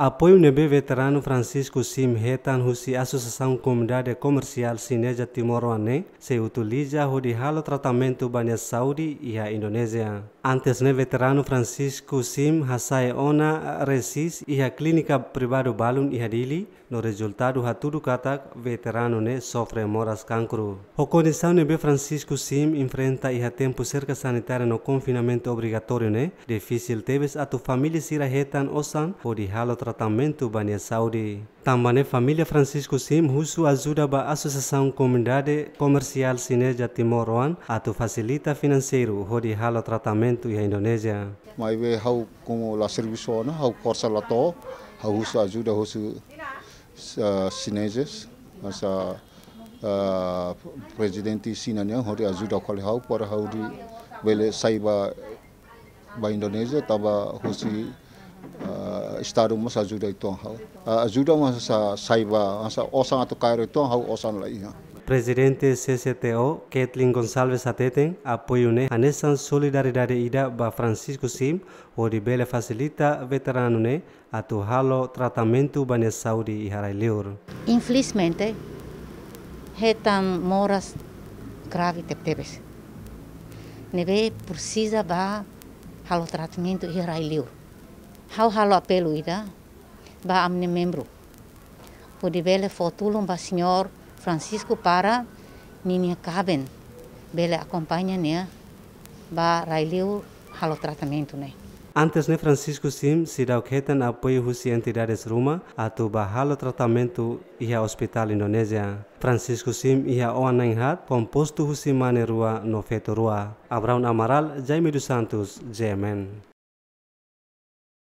Apoio NB Veterano Francisco Sim Retan Husi Associação Comunidade Comercial Sineja Timor-Oane se utiliza hodi halo tratamento banha Saúde e a Indonésia. Antes ne né, Veterano Francisco Sim Hasai Ona Resis e a Clínica Privado Balun e a no resultado ha tudo katak veterano ne né, sofre moras cancro. O condição NB né, Francisco Sim enfrenta e a tempo cerca sanitária no confinamento obrigatório ne difícil teves a tu família sira retan osan hodi halo tratamento tratamento bane saúde. Também família Francisco Sim Russo ajuda a Associação Comunidade Comercial Sinerja Timor One a tu facilita financeiro hodi halo tratamento em Indonésia. Mas hau como la serviço ona hau corsa la to hau russo ajuda russo mas a presidente sinanya hodi ajuda kole hau para hau di bele saiba ba Indonésia, taba husi istaru masa ajuda itu hal, ajuda ah, masa saiba masa osang atau kairo itu hal osan lagi. Iya. Presidente CCTO Kathleen Gonzalez Ateten apoyune anesan solidaridade ida ba Francisco Sim o di bele facilita veteranune atu halo tratamento ne saudi i harai leur. Infelizmente, hetan moras grave pebes. Nebe precisa ba halo tratamento i harai leur hau halo apelu ida ba amne membru po di bele fotulum ba senior Francisco para ninia kaben bele akompanya nia ba Railiu halo tratamento ne. Antes, ne Francisco Sim, si dau ketan que husi apoio entidades ruma atau bahalo halo tratamento iha hospital Indonesia. Francisco Sim e oan Oan hat kompostu husi mane rua no feto rua. Abraão Amaral, Jaime dos Santos, Jemen.